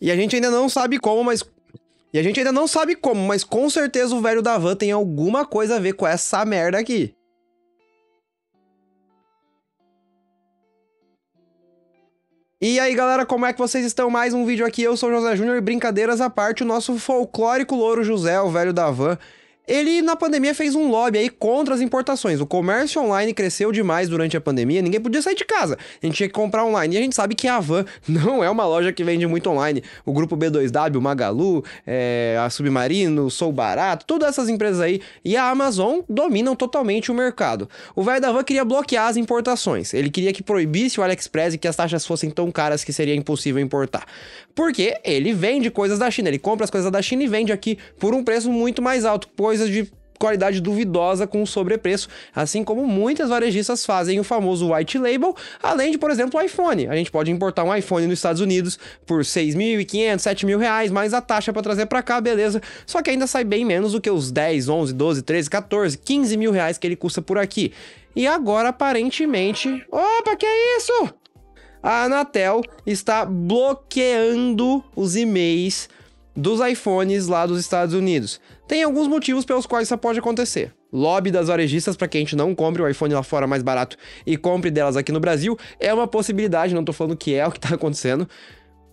E a gente ainda não sabe como, mas. E a gente ainda não sabe como, mas com certeza o velho da van tem alguma coisa a ver com essa merda aqui. E aí galera, como é que vocês estão? Mais um vídeo aqui, eu sou o José Júnior e brincadeiras à parte, o nosso folclórico louro José, o velho da van, ele, na pandemia, fez um lobby aí contra as importações. O comércio online cresceu demais durante a pandemia, ninguém podia sair de casa. A gente tinha que comprar online. E a gente sabe que a Van não é uma loja que vende muito online. O grupo B2W, o Magalu, é, a Submarino, Sou Barato, todas essas empresas aí e a Amazon dominam totalmente o mercado. O velho da Van queria bloquear as importações. Ele queria que proibisse o AliExpress e que as taxas fossem tão caras que seria impossível importar. Porque ele vende coisas da China, ele compra as coisas da China e vende aqui por um preço muito mais alto. Por coisas de qualidade duvidosa com sobrepreço, assim como muitas varejistas fazem o famoso white label, além de, por exemplo, o iPhone. A gente pode importar um iPhone nos Estados Unidos por 6.500, 7.000 reais, mais a taxa para trazer para cá, beleza. Só que ainda sai bem menos do que os 10, 11, 12, 13, 14, 15 mil reais que ele custa por aqui. E agora, aparentemente... Opa, que é isso? A Anatel está bloqueando os e-mails dos iPhones lá dos Estados Unidos. Tem alguns motivos pelos quais isso pode acontecer. Lobby das varejistas para que a gente não compre o iPhone lá fora mais barato e compre delas aqui no Brasil é uma possibilidade, não tô falando que é o que tá acontecendo.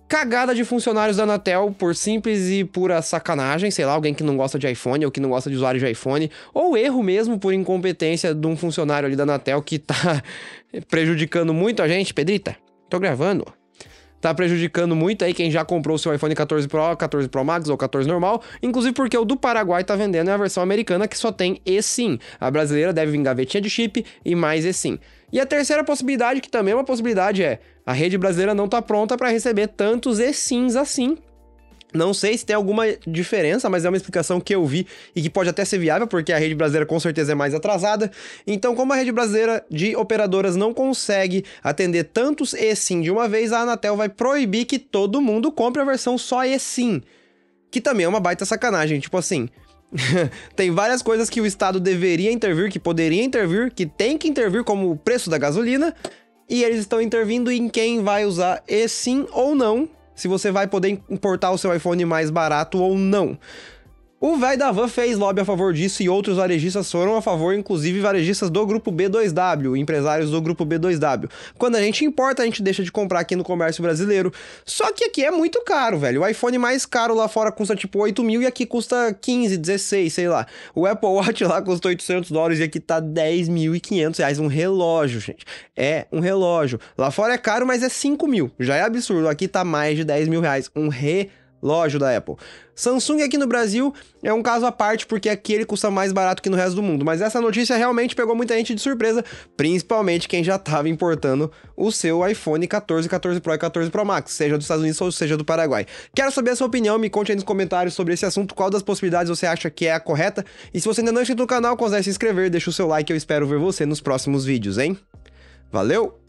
Cagada de funcionários da Anatel por simples e pura sacanagem, sei lá, alguém que não gosta de iPhone ou que não gosta de usuário de iPhone, ou erro mesmo por incompetência de um funcionário ali da Anatel que tá prejudicando muito a gente, Pedrita. Tô gravando tá prejudicando muito aí quem já comprou o seu iPhone 14 Pro, 14 Pro Max ou 14 normal, inclusive porque o do Paraguai tá vendendo é a versão americana que só tem e sim. A brasileira deve vir gavetinha de chip e mais e sim. E a terceira possibilidade, que também é uma possibilidade, é a rede brasileira não tá pronta para receber tantos e sims assim não sei se tem alguma diferença, mas é uma explicação que eu vi e que pode até ser viável, porque a rede brasileira com certeza é mais atrasada. Então, como a rede brasileira de operadoras não consegue atender tantos eSIM de uma vez, a Anatel vai proibir que todo mundo compre a versão só eSIM. Que também é uma baita sacanagem, tipo assim. tem várias coisas que o Estado deveria intervir, que poderia intervir, que tem que intervir, como o preço da gasolina, e eles estão intervindo em quem vai usar eSIM ou não, se você vai poder importar o seu iPhone mais barato ou não. O velho da van fez lobby a favor disso e outros varejistas foram a favor, inclusive varejistas do grupo B2W, empresários do grupo B2W. Quando a gente importa, a gente deixa de comprar aqui no comércio brasileiro. Só que aqui é muito caro, velho. O iPhone mais caro lá fora custa tipo 8 mil e aqui custa 15, 16, sei lá. O Apple Watch lá custa 800 dólares e aqui tá 10.500 reais. Um relógio, gente. É um relógio. Lá fora é caro, mas é 5 mil. Já é absurdo. Aqui tá mais de 10 mil reais. Um relógio Lógico da Apple. Samsung aqui no Brasil é um caso à parte, porque aqui ele custa mais barato que no resto do mundo. Mas essa notícia realmente pegou muita gente de surpresa, principalmente quem já estava importando o seu iPhone 14, 14 Pro e 14 Pro Max, seja dos Estados Unidos ou seja do Paraguai. Quero saber a sua opinião, me conte aí nos comentários sobre esse assunto, qual das possibilidades você acha que é a correta. E se você ainda não é inscrito no canal, considere se inscrever, deixa o seu like, eu espero ver você nos próximos vídeos, hein? Valeu!